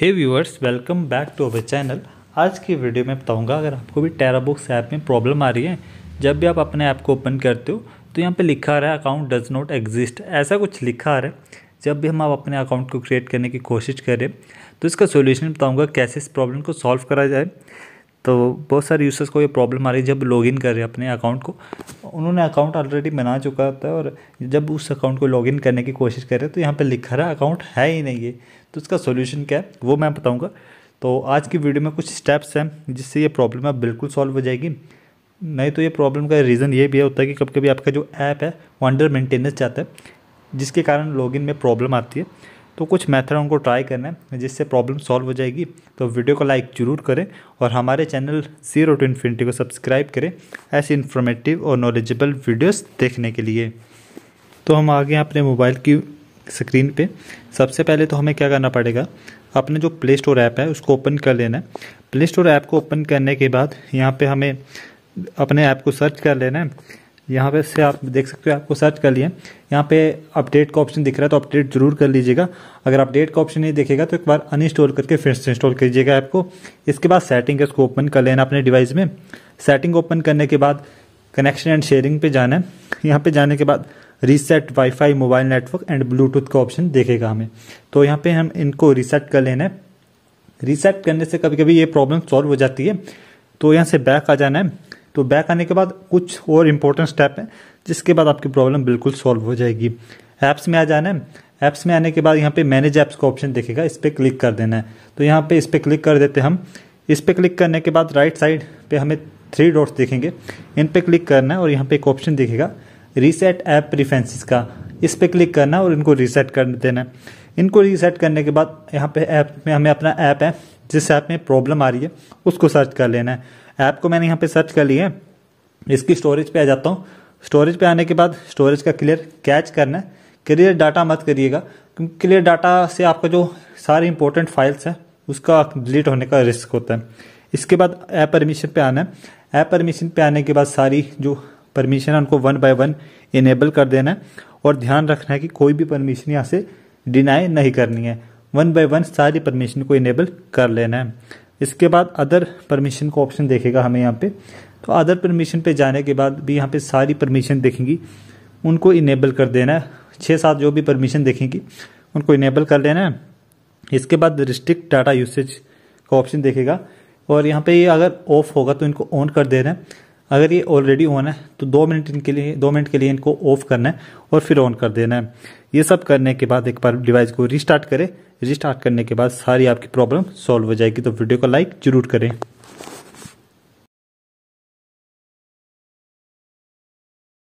hey viewers welcome back to our channel आज की video में बताऊंगा अगर आपको भी टेराबुक्स ऐप में प्रॉब्लम आ रही है जब भी आप अपने ऐप को ओपन करते हो तो यहाँ पे लिखा आ रहा है अकाउंट डज नॉट एग्जिस्ट ऐसा कुछ लिखा आ रहा है जब भी हम आप अपने अकाउंट को क्रिएट करने की कोशिश करें तो इसका सोल्यूशन बताऊँगा कैसे इस प्रॉब्लम को सॉल्व करा जाए तो बहुत सारे यूज़र्स को ये प्रॉब्लम आ रही है जब लॉगिन कर रहे हैं अपने अकाउंट को उन्होंने अकाउंट ऑलरेडी बना चुका था और जब उस अकाउंट को लॉगिन करने की कोशिश कर रहे तो यहाँ पर लिखा रहा अकाउंट है ही नहीं है तो उसका सोल्यूशन क्या है वो मैं बताऊँगा तो आज की वीडियो में कुछ स्टेप्स हैं जिससे ये प्रॉब्लम है बिल्कुल सॉल्व हो जाएगी नहीं तो ये प्रॉब्लम का रीज़न ये भी होता है कि कभी कभी आपका जो ऐप है वो अंडर मेंटेनेंस जाता है जिसके कारण लॉगिन में प्रॉब्लम आती है तो कुछ मैथड उनको ट्राई करना है जिससे प्रॉब्लम सॉल्व हो जाएगी तो वीडियो को लाइक ज़रूर करें और हमारे चैनल जीरो टू इन्फिनिटी को सब्सक्राइब करें ऐसे इन्फॉर्मेटिव और नॉलेजेबल वीडियोस देखने के लिए तो हम आ गए अपने मोबाइल की स्क्रीन पे सबसे पहले तो हमें क्या करना पड़ेगा अपने जो प्ले स्टोर ऐप है उसको ओपन कर लेना है प्ले स्टोर ऐप को ओपन करने के बाद यहाँ पर हमें अपने ऐप को सर्च कर लेना है यहाँ पे से आप देख सकते हो आपको सर्च कर लिए यहाँ पे अपडेट का ऑप्शन दिख रहा है तो अपडेट जरूर कर लीजिएगा अगर अपडेट का ऑप्शन नहीं देखेगा तो एक बार अनइंस्टॉल करके फिर से इंस्टॉल कीजिएगा ऐप को इसके बाद सेटिंग इसको ओपन कर लेना अपने डिवाइस में सेटिंग ओपन करने के बाद कनेक्शन एंड शेयरिंग पे जाना है यहाँ पे जाने के बाद reset wifi mobile network and bluetooth का ऑप्शन देखेगा हमें तो यहाँ पे हम इनको रीसेट कर लेना है रीसेट करने से कभी कभी ये प्रॉब्लम सॉल्व हो जाती है तो यहाँ से बैक आ जाना है तो बैक आने के बाद कुछ और इम्पोर्टेंट स्टेप है जिसके बाद आपकी प्रॉब्लम बिल्कुल सॉल्व हो जाएगी ऐप्स में आ जाना है ऐप्स में आने के बाद यहाँ पे मैनेज ऐप्स का ऑप्शन देखेगा इस पर क्लिक कर देना है तो यहाँ पे इस पर क्लिक कर देते हम इस पर क्लिक करने के बाद राइट साइड पे हमें थ्री डॉट्स देखेंगे इन पे क्लिक करना है और यहाँ पे एक ऑप्शन देखेगा रीसेट ऐप प्रिफेंसिस का इस पर क्लिक करना है और इनको रीसेट कर देना है इनको रीसेट करने के बाद यहाँ पे ऐप में हमें अपना ऐप है जिस ऐप में प्रॉब्लम आ रही है उसको सर्च कर लेना है ऐप को मैंने यहाँ पे सर्च कर लिया है इसकी स्टोरेज पे आ जाता हूँ स्टोरेज पे आने के बाद स्टोरेज का क्लियर कैच करना है क्लियर डाटा मत करिएगा क्योंकि क्लियर डाटा से आपका जो सारे इंपॉर्टेंट फाइल्स हैं उसका डिलीट होने का रिस्क होता है इसके बाद ऐप परमिशन पे आना है ऐप परमिशन पे आने के बाद सारी जो परमिशन है उनको वन बाय वन इनेबल कर देना है और ध्यान रखना है कि कोई भी परमिशन यहाँ से डिनाई नहीं करनी है वन बाय वन सारी परमिशन को इनेबल कर लेना है इसके बाद अदर परमिशन को ऑप्शन देखेगा हमें यहाँ पे तो अदर परमिशन पे जाने के बाद भी यहाँ पे सारी परमिशन देखेंगी उनको इनेबल कर देना है छः सात जो भी परमिशन देखेंगी उनको इनेबल कर लेना है इसके बाद रिस्ट्रिक्ट डाटा यूसेज का ऑप्शन देखेगा और यहाँ पे ये अगर ऑफ होगा तो इनको ऑन कर देना है अगर ये ऑलरेडी ऑन है तो दो मिनट इनके लिए दो मिनट के लिए इनको ऑफ करना है और फिर ऑन कर देना है ये सब करने के बाद एक बार डिवाइस को रिस्टार्ट करें रिस्टार्ट करने के बाद सारी आपकी प्रॉब्लम सॉल्व हो जाएगी तो वीडियो को लाइक जरूर करें